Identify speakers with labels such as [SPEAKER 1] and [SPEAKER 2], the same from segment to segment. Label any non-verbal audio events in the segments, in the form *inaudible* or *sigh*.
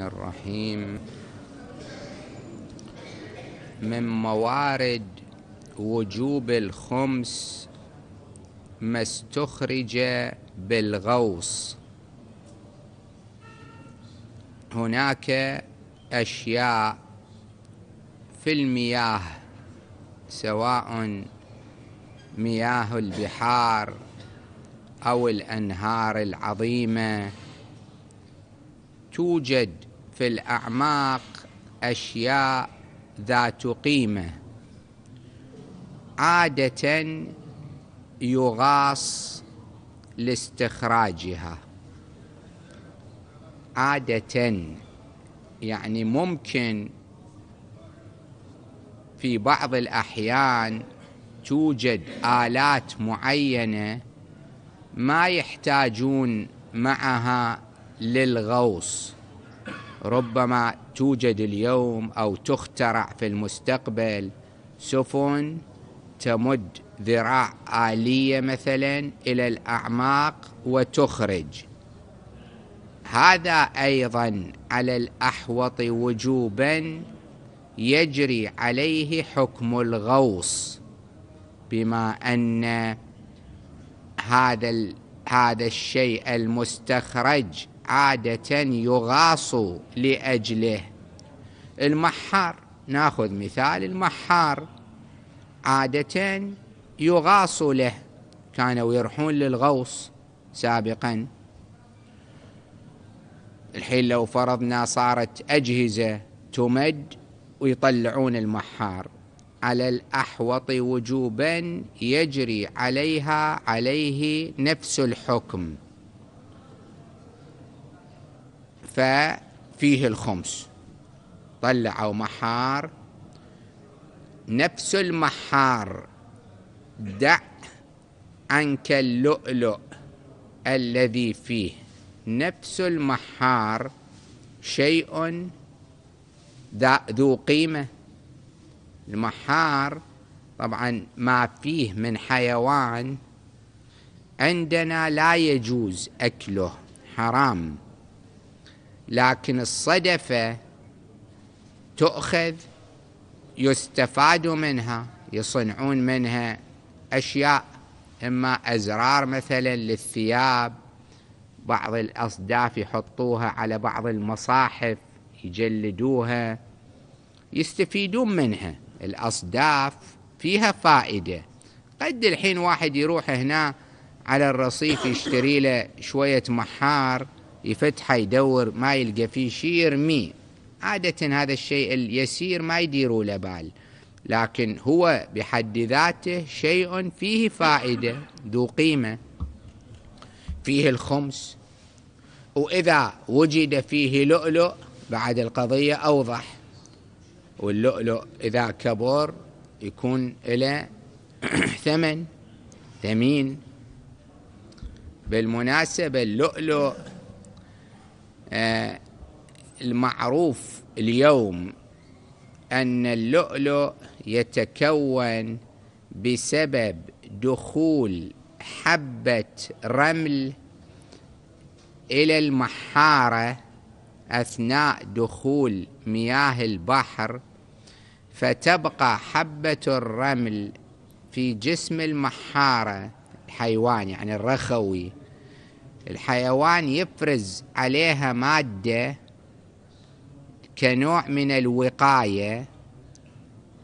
[SPEAKER 1] الرحمن الرحيم من موارد وجوب الخمس ما استخرج بالغوص هناك اشياء في المياه سواء مياه البحار او الانهار العظيمه توجد في الأعماق أشياء ذات قيمة عادة يغاص لاستخراجها عادة يعني ممكن في بعض الأحيان توجد آلات معينة ما يحتاجون معها للغوص ربما توجد اليوم او تخترع في المستقبل سفن تمد ذراع آلية مثلا إلى الأعماق وتخرج هذا أيضا على الأحوط وجوبا يجري عليه حكم الغوص بما أن هذا هذا الشيء المستخرج عادة يغاص لأجله المحار ناخذ مثال المحار عادة يغاص له كانوا يرحون للغوص سابقا الحين لو فرضنا صارت أجهزة تمد ويطلعون المحار على الأحوط وجوبا يجري عليها عليه نفس الحكم ففيه الخمس طلعوا محار نفس المحار دع عنك اللؤلؤ الذي فيه نفس المحار شيء ذو قيمة المحار طبعا ما فيه من حيوان عندنا لا يجوز أكله حرام لكن الصدفة تؤخذ يستفاد منها يصنعون منها أشياء إما أزرار مثلا للثياب بعض الأصداف يحطوها على بعض المصاحف يجلدوها يستفيدون منها الأصداف فيها فائدة قد الحين واحد يروح هنا على الرصيف يشتري له شوية محار يفتحه يدور ما يلقى فيه شيء يرميه عادة هذا الشيء اليسير ما يديروا له بال لكن هو بحد ذاته شيء فيه فائدة ذو قيمة فيه الخمس وإذا وجد فيه لؤلؤ بعد القضية أوضح واللؤلؤ إذا كبر يكون إلى *clears throat* ثمن ثمين بالمناسبة اللؤلؤ آه، المعروف اليوم أن اللؤلؤ يتكون بسبب دخول حبة رمل إلى المحارة أثناء دخول مياه البحر فتبقى حبة الرمل في جسم المحارة الحيوان يعني الرخوي الحيوان يفرز عليها مادة كنوع من الوقاية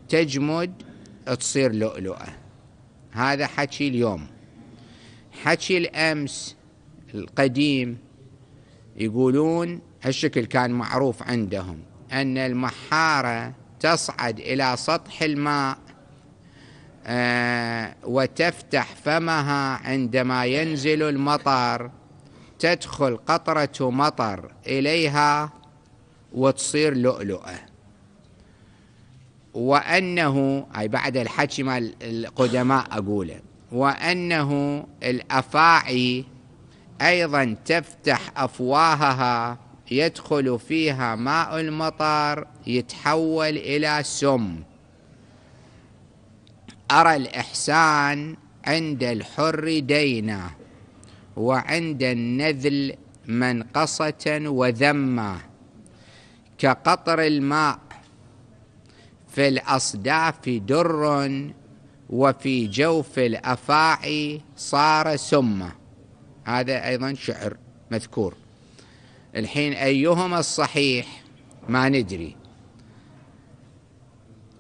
[SPEAKER 1] تجمد تصير لؤلؤة هذا حكي اليوم حكي الأمس القديم يقولون هالشكل كان معروف عندهم أن المحارة تصعد إلى سطح الماء آه، وتفتح فمها عندما ينزل المطر تدخل قطرة مطر إليها وتصير لؤلؤة وأنه أي بعد الحكي مال القدماء أقوله وأنه الأفاعي أيضا تفتح أفواهها يدخل فيها ماء المطر يتحول إلى سم أرى الإحسان عند الحر دينا وعند النذل منقصة وذمة كقطر الماء في الأصداف در وفي جوف الأفاعي صار سمة هذا أيضا شعر مذكور الحين أيهما الصحيح ما ندري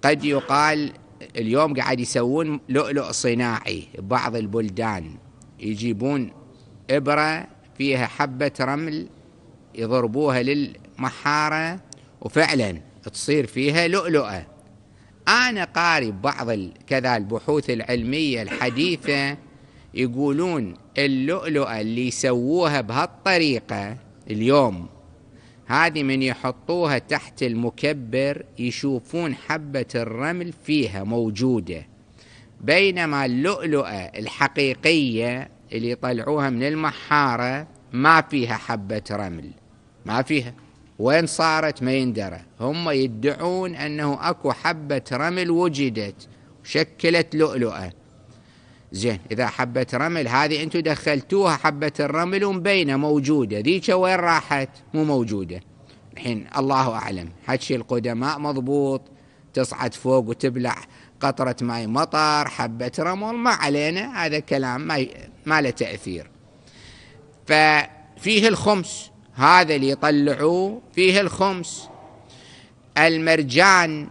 [SPEAKER 1] قد يقال اليوم قاعد يسوون لؤلؤ صناعي بعض البلدان يجيبون إبرة فيها حبة رمل يضربوها للمحارة وفعلا تصير فيها لؤلؤة أنا قاري بعض كذا البحوث العلمية الحديثة يقولون اللؤلؤة اللي يسووها بهالطريقة اليوم هذه من يحطوها تحت المكبر يشوفون حبة الرمل فيها موجودة بينما اللؤلؤة الحقيقية اللي يطلعوها من المحارة ما فيها حبة رمل ما فيها وين صارت ما يندرى هم يدعون أنه أكو حبة رمل وجدت شكلت لؤلؤة زين إذا حبة رمل هذه أنتم دخلتوها حبة الرمل ومبينة موجودة ذيك وين راحت مو موجودة الحين الله أعلم حكي القدماء مضبوط تصعد فوق وتبلع قطرة ماي مطر حبة رمل ما علينا هذا كلام ما, ما له تأثير ففيه الخمس هذا اللي يطلعوه فيه الخمس المرجان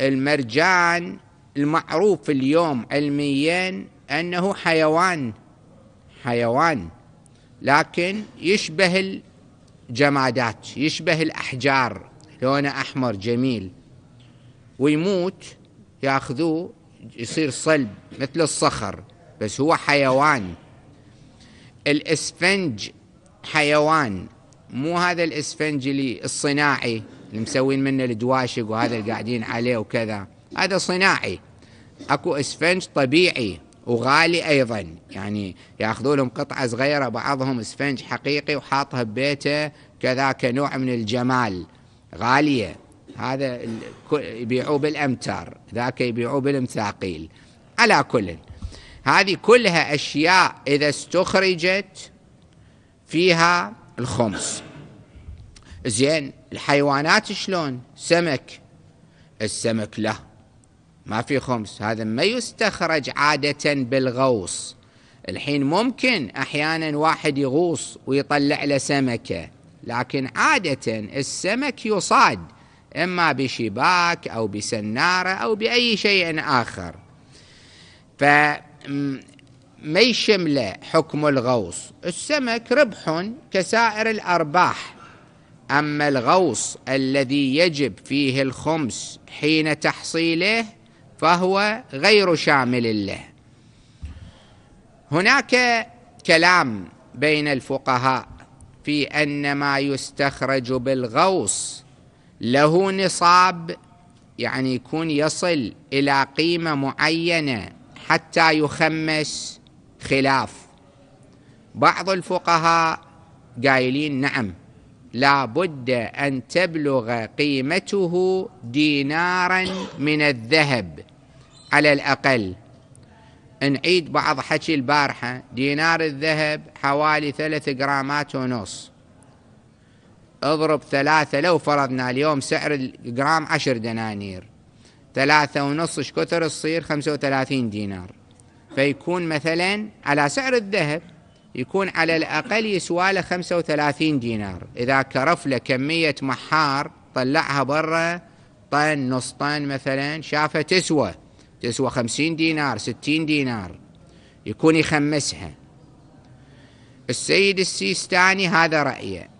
[SPEAKER 1] المرجان المعروف اليوم علميا أنه حيوان حيوان لكن يشبه الجمادات يشبه الأحجار لونه أحمر جميل ويموت ياخذوه يصير صلب مثل الصخر بس هو حيوان الاسفنج حيوان مو هذا الاسفنج اللي الصناعي اللي مسوين منه الدواشق وهذا اللي قاعدين عليه وكذا هذا صناعي اكو اسفنج طبيعي وغالي ايضا يعني ياخذوا لهم قطعه صغيره بعضهم اسفنج حقيقي وحاطها ببيته كذا كنوع من الجمال غاليه هذا يبيعوه بالامتار ذاك يبيعوه بالمثاقيل على كل هذه كلها اشياء اذا استخرجت فيها الخمس زين الحيوانات شلون سمك السمك له ما في خمس هذا ما يستخرج عادة بالغوص الحين ممكن أحيانا واحد يغوص ويطلع له سمكة لكن عادة السمك يصاد إما بشباك أو بسنارة أو بأي شيء آخر فما يشمل حكم الغوص السمك ربح كسائر الأرباح أما الغوص الذي يجب فيه الخمس حين تحصيله فهو غير شامل له هناك كلام بين الفقهاء في أن ما يستخرج بالغوص له نصاب يعني يكون يصل إلى قيمة معينة حتى يخمس خلاف بعض الفقهاء قايلين نعم لا بد أن تبلغ قيمته دينارا من الذهب على الأقل نعيد بعض حكي البارحة دينار الذهب حوالي ثلاث جرامات ونصف اضرب ثلاثة لو فرضنا اليوم سعر الجرام عشر دنانير ثلاثة ونص كثر تصير خمسة وثلاثين دينار فيكون مثلا على سعر الذهب يكون على الأقل يسواله خمسة وثلاثين دينار إذا كرف له كمية محار طلعها برا طن نص طن مثلا شافه تسوى تسوى خمسين دينار ستين دينار يكون يخمسها السيد السيستاني هذا رأيه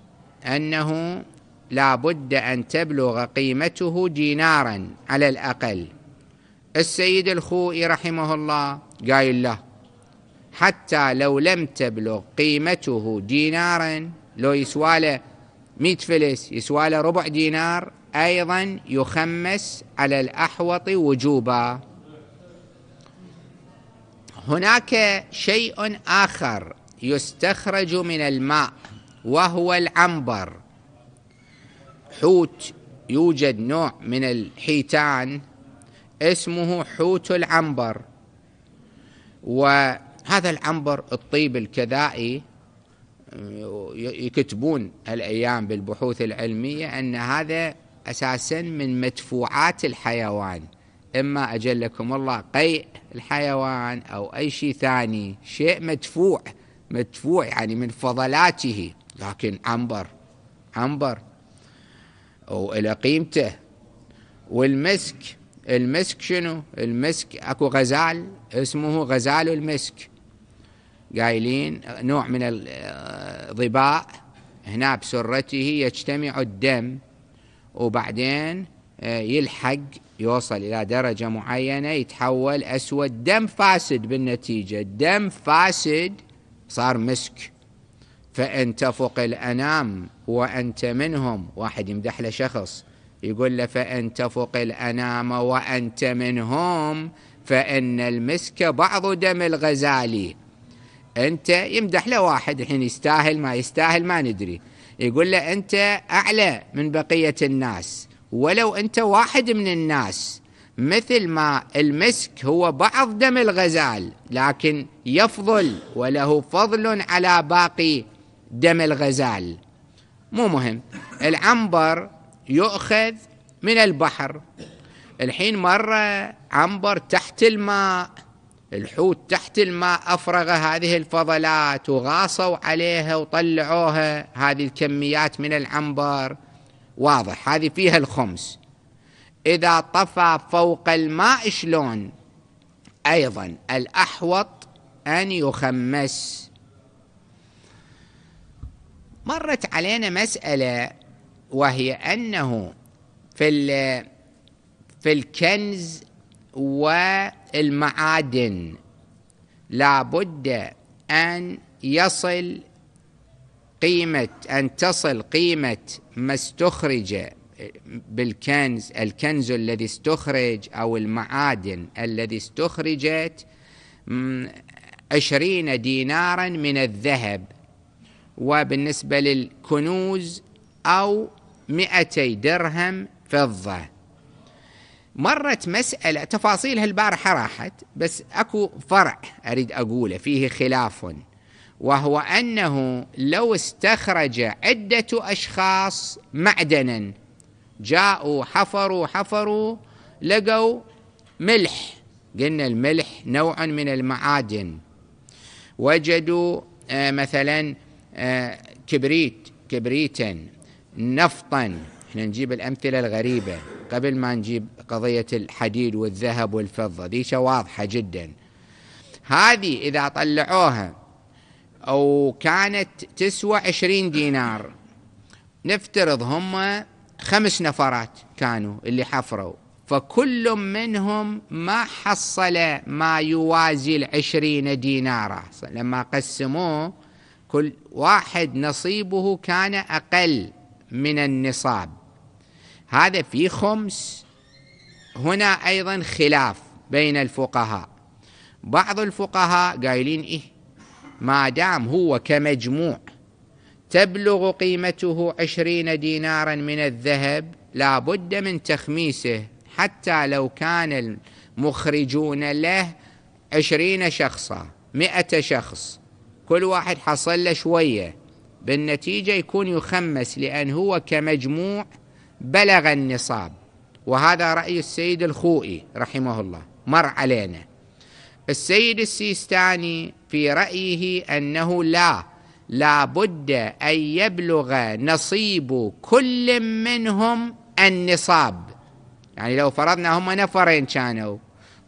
[SPEAKER 1] أنه لا بد أن تبلغ قيمته دينارا على الأقل السيد الخوئي رحمه الله قايل له حتى لو لم تبلغ قيمته دينارا لو يسواله 100 فلس يسواله ربع دينار أيضا يخمس على الأحوط وجوبا هناك شيء آخر يستخرج من الماء وهو العنبر حوت يوجد نوع من الحيتان اسمه حوت العنبر وهذا العنبر الطيب الكذائي يكتبون الأيام بالبحوث العلمية أن هذا أساسا من مدفوعات الحيوان إما أجلكم الله قيء الحيوان أو أي شيء ثاني شيء مدفوع مدفوع يعني من فضلاته لكن عنبر عنبر وإلى قيمته والمسك المسك شنو المسك اكو غزال اسمه غزال المسك قايلين نوع من الظباء هنا بسرته يجتمع الدم وبعدين آه، يلحق يوصل إلى درجة معينة يتحول أسود دم فاسد بالنتيجة دم فاسد صار مسك فإن تفق الأنام وأنت منهم واحد يمدح له شخص يقول له فإن تفق الأنام وأنت منهم فإن المسك بعض دم الغزال أنت يمدح له واحد الحين يستاهل ما يستاهل ما ندري يقول له أنت أعلى من بقية الناس ولو أنت واحد من الناس مثل ما المسك هو بعض دم الغزال لكن يفضل وله فضل على باقي دم الغزال مو مهم العنبر يؤخذ من البحر الحين مرة عنبر تحت الماء الحوت تحت الماء أفرغ هذه الفضلات وغاصوا عليها وطلعوها هذه الكميات من العنبر واضح هذه فيها الخمس إذا طفى فوق الماء شلون أيضا الأحوط أن يخمس مرت علينا مسألة وهي أنه في في الكنز والمعادن لابد أن يصل قيمة أن تصل قيمة ما استخرج بالكنز الكنز الذي استخرج أو المعادن الذي استخرجت عشرين دينارا من الذهب وبالنسبة للكنوز أو 200 درهم فضة مرت مسألة تفاصيلها البارحة راحت بس أكو فرع أريد أقوله فيه خلاف وهو أنه لو استخرج عدة أشخاص معدنا جاءوا حفروا حفروا لقوا ملح قلنا الملح نوع من المعادن وجدوا آه، مثلا آه، كبريت كبريتا نفطا احنا نجيب الأمثلة الغريبة قبل ما نجيب قضية الحديد والذهب والفضة دي واضحة جدا هذه إذا طلعوها أو كانت تسوى عشرين دينار نفترض هم خمس نفرات كانوا اللي حفروا فكل منهم ما حصل ما يوازي العشرين دينارا لما قسموه كل واحد نصيبه كان أقل من النصاب هذا في خمس هنا أيضا خلاف بين الفقهاء بعض الفقهاء قايلين إيه ما دام هو كمجموع تبلغ قيمته عشرين دينارا من الذهب لا بد من تخميسه حتى لو كان المخرجون له عشرين شخصا مئة شخص كل واحد حصل له شوية بالنتيجة يكون يخمس لأن هو كمجموع بلغ النصاب وهذا رأي السيد الخوئي رحمه الله مر علينا السيد السيستاني في رأيه أنه لا لا بد أن يبلغ نصيب كل منهم النصاب يعني لو فرضنا هم نفرين كانوا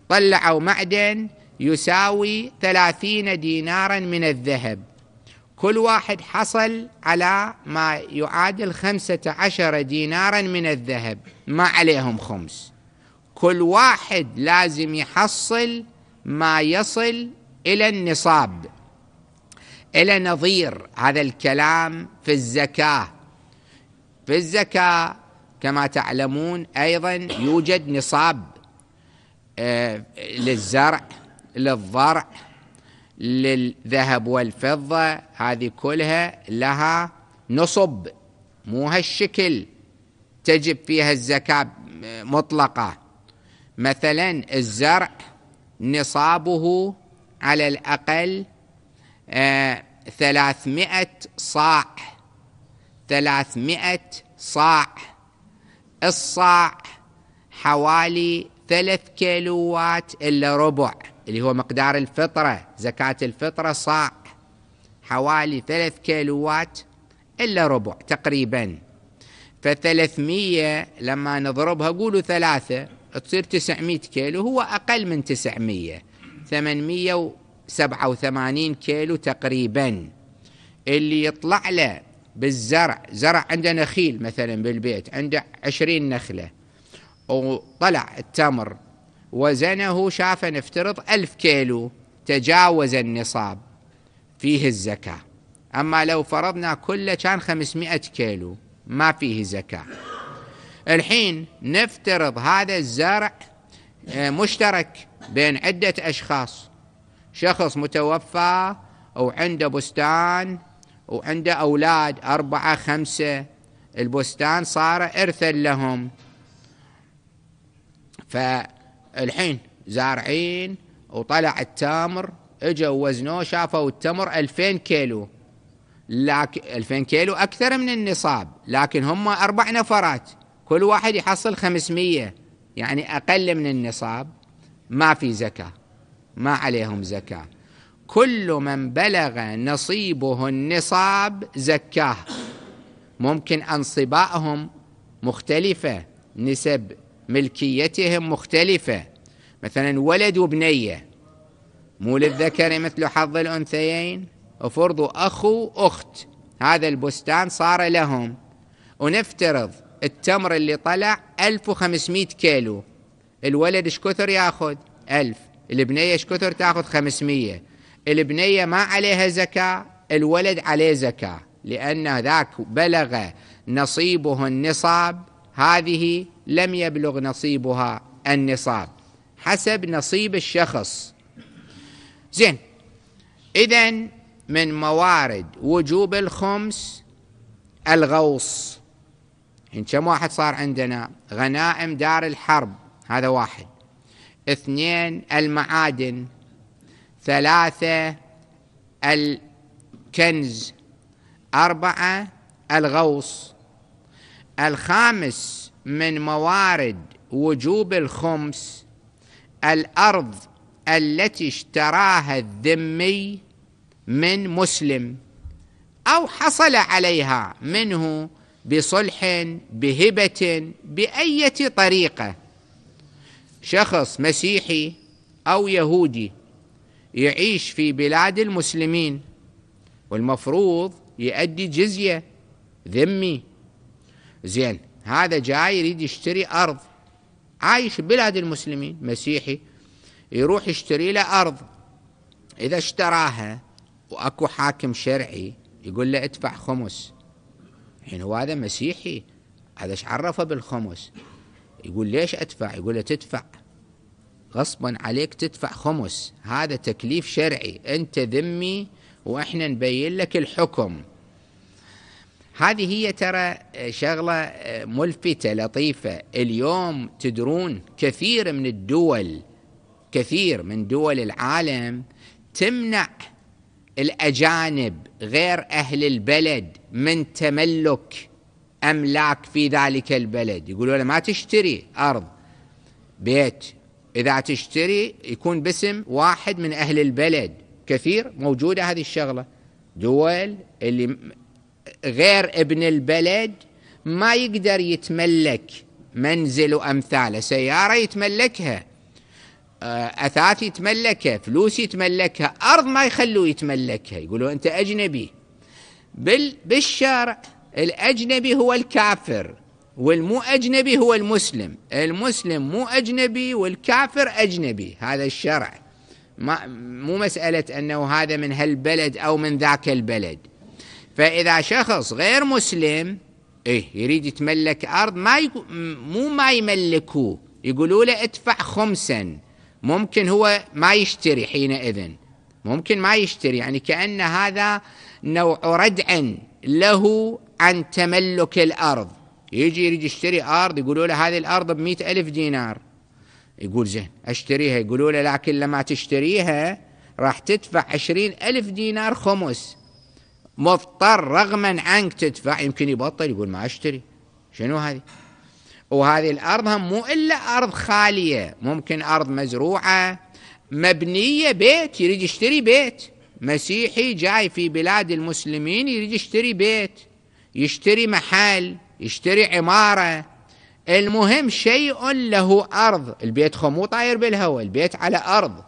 [SPEAKER 1] طلعوا معدن يساوي ثلاثين دينارا من الذهب كل واحد حصل على ما يعادل خمسة عشر دينارا من الذهب ما عليهم خمس كل واحد لازم يحصل ما يصل إلى النصاب إلى نظير هذا الكلام في الزكاة في الزكاة كما تعلمون أيضا يوجد نصاب آه، للزرع للضرع للذهب والفضة هذه كلها لها نصب مو هالشكل تجب فيها الزكاة مطلقة مثلا الزرع نصابه على الأقل آه، ثلاثمائة صاع ثلاثمائة صاع الصاع حوالي ثلاث كيلوات إلا ربع اللي هو مقدار الفطرة زكاة الفطرة صاع حوالي ثلاث كيلوات إلا ربع تقريبا فثلاثمية لما نضربها قولوا ثلاثة تصير تسعمية كيلو هو أقل من تسعمية ثمانمية وسبعة وثمانين كيلو تقريبا اللي يطلع له بالزرع زرع عنده نخيل مثلا بالبيت عنده عشرين نخلة وطلع التمر وزنه شاف نفترض ألف كيلو تجاوز النصاب فيه الزكاة أما لو فرضنا كله كان 500 كيلو ما فيه زكاة الحين نفترض هذا الزرع آه، مشترك بين عدة أشخاص شخص متوفى أو عنده بستان وعنده أولاد أربعة خمسة البستان صار إرثا لهم ف الحين زارعين وطلع التمر اجوا وزنوه شافوا التمر 2000 كيلو لكن 2000 كيلو اكثر من النصاب لكن هم اربع نفرات كل واحد يحصل 500 يعني اقل من النصاب ما في زكاه ما عليهم زكاه كل من بلغ نصيبه النصاب زكاه ممكن انصبائهم مختلفه نسب ملكيتهم مختلفة مثلا ولد وبنية مو للذكر مثل حظ الأنثيين افرضوا أخو أخت هذا البستان صار لهم ونفترض التمر اللي طلع 1500 كيلو الولد ايش كثر ياخذ 1000 البنيه ايش كثر تاخذ 500 البنيه ما عليها زكاه الولد عليه زكاه لان ذاك بلغ نصيبه النصاب هذه لم يبلغ نصيبها النصاب حسب نصيب الشخص زين إذا من موارد وجوب الخمس الغوص إن كم واحد صار عندنا غنائم دار الحرب هذا واحد اثنين المعادن ثلاثة الكنز أربعة الغوص الخامس من موارد وجوب الخمس الارض التي اشتراها الذمي من مسلم او حصل عليها منه بصلح بهبه بايه طريقه شخص مسيحي او يهودي يعيش في بلاد المسلمين والمفروض يؤدي جزيه ذمي زين هذا جاي يريد يشتري أرض عايش بلاد المسلمين مسيحي يروح يشتري له أرض إذا اشتراها وأكو حاكم شرعي يقول له ادفع خمس الحين يعني هو هذا مسيحي هذا ايش عرفه بالخمس يقول ليش ادفع يقول له تدفع غصبا عليك تدفع خمس هذا تكليف شرعي انت ذمي واحنا نبين لك الحكم هذه هي ترى آه، شغله آه، ملفته لطيفه اليوم تدرون كثير من الدول كثير من دول العالم تمنع الاجانب غير اهل البلد من تملك املاك في ذلك البلد يقولوا له ما تشتري ارض بيت اذا تشتري يكون باسم واحد من اهل البلد كثير موجوده هذه الشغله دول اللي غير ابن البلد ما يقدر يتملك منزل وأمثاله سيارة يتملكها آه، أثاث يتملكها فلوس يتملكها أرض ما يخلوه يتملكها يقولوا أنت أجنبي بال بالشارع الأجنبي هو الكافر والمو أجنبي هو المسلم المسلم مو أجنبي والكافر أجنبي هذا الشرع ما مو مسألة أنه هذا من هالبلد أو من ذاك البلد فإذا شخص غير مسلم إيه يريد يتملك أرض ما يق... مو ما يملكوه يقولوا له ادفع خمسا ممكن هو ما يشتري حينئذ ممكن ما يشتري يعني كأن هذا نوع ردع له عن تملك الأرض يجي يريد يشتري أرض يقولوا له هذه الأرض ب ألف دينار يقول زين أشتريها يقولوا له لكن لما تشتريها راح تدفع عشرين ألف دينار خمس مضطر رغما عنك تدفع يمكن يبطل يقول ما اشتري شنو هذه وهذه الارض هم مو الا ارض خاليه ممكن ارض مزروعه مبنيه بيت يريد يشتري بيت مسيحي جاي في بلاد المسلمين يريد يشتري بيت يشتري محل يشتري عماره المهم شيء له ارض البيت خمو طاير بالهواء البيت على ارض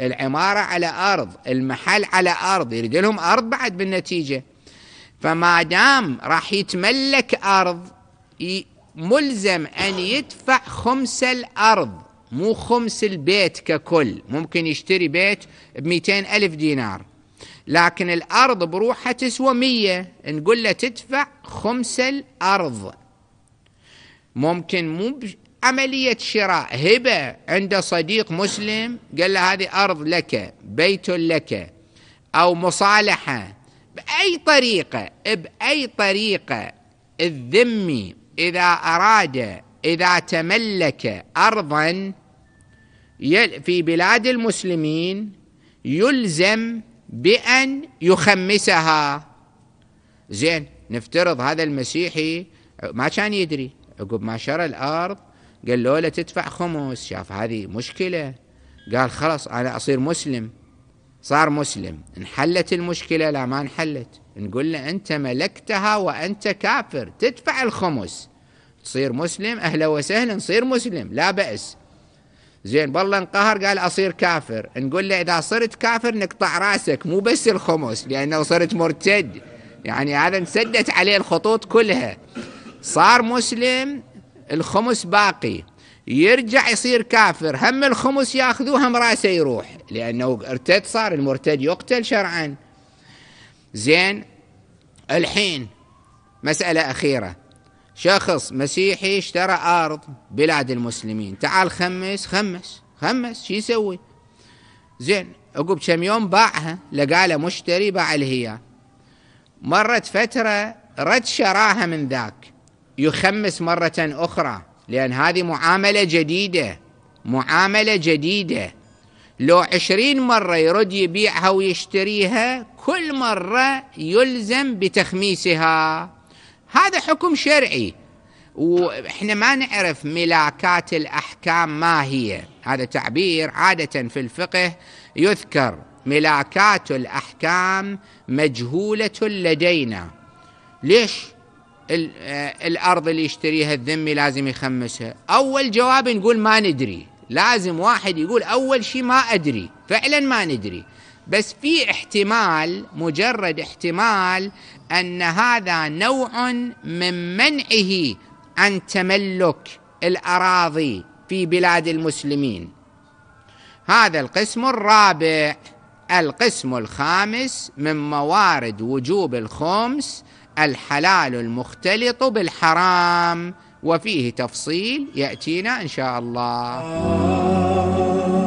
[SPEAKER 1] العمارة على أرض المحل على أرض يريد لهم أرض بعد بالنتيجة فما دام راح يتملك أرض ملزم أن يدفع خمس الأرض مو خمس البيت ككل ممكن يشتري بيت بمئتين ألف دينار لكن الأرض بروحها تسوى مية نقول له تدفع خمس الأرض ممكن مو عملية شراء هبة عند صديق مسلم قال له هذه أرض لك بيت لك أو مصالحة بأي طريقة بأي طريقة الذمي إذا أراد إذا تملك أرضا في بلاد المسلمين يلزم بأن يخمسها زين نفترض هذا المسيحي ما كان يدري عقب ما شرى الأرض قال له لا تدفع خمس شاف هذه مشكلة قال خلاص أنا أصير مسلم صار مسلم انحلت المشكلة لا ما انحلت نقول له أنت ملكتها وأنت كافر تدفع الخمس تصير مسلم أهلا وسهلا صير مسلم لا بأس زين بالله انقهر قال أصير كافر نقول له إذا صرت كافر نقطع راسك مو بس الخمس لأنه صرت مرتد يعني هذا انسدت عليه الخطوط كلها صار مسلم الخمس باقي يرجع يصير كافر هم الخمس ياخذوه هم راسه يروح لانه ارتد صار المرتد يقتل شرعا زين الحين مساله اخيره شخص مسيحي اشترى ارض بلاد المسلمين تعال خمس خمس خمس شو يسوي زين عقب كم يوم باعها لقى له مشتري باع له اياه مرت فتره رد شراها من ذاك يخمس مرة أخرى لأن هذه معاملة جديدة معاملة جديدة لو عشرين مرة يرد يبيعها ويشتريها كل مرة يلزم بتخميسها هذا حكم شرعي واحنا ما نعرف ملاكات الاحكام ما هي هذا تعبير عاده في الفقه يذكر ملاكات الاحكام مجهوله لدينا ليش آه، الارض اللي يشتريها الذمي لازم يخمسها اول جواب نقول ما ندري لازم واحد يقول اول شيء ما ادري فعلا ما ندري بس في احتمال مجرد احتمال ان هذا نوع من منعه عن تملك الاراضي في بلاد المسلمين هذا القسم الرابع القسم الخامس من موارد وجوب الخمس الحلال المختلط بالحرام وفيه تفصيل ياتينا ان شاء الله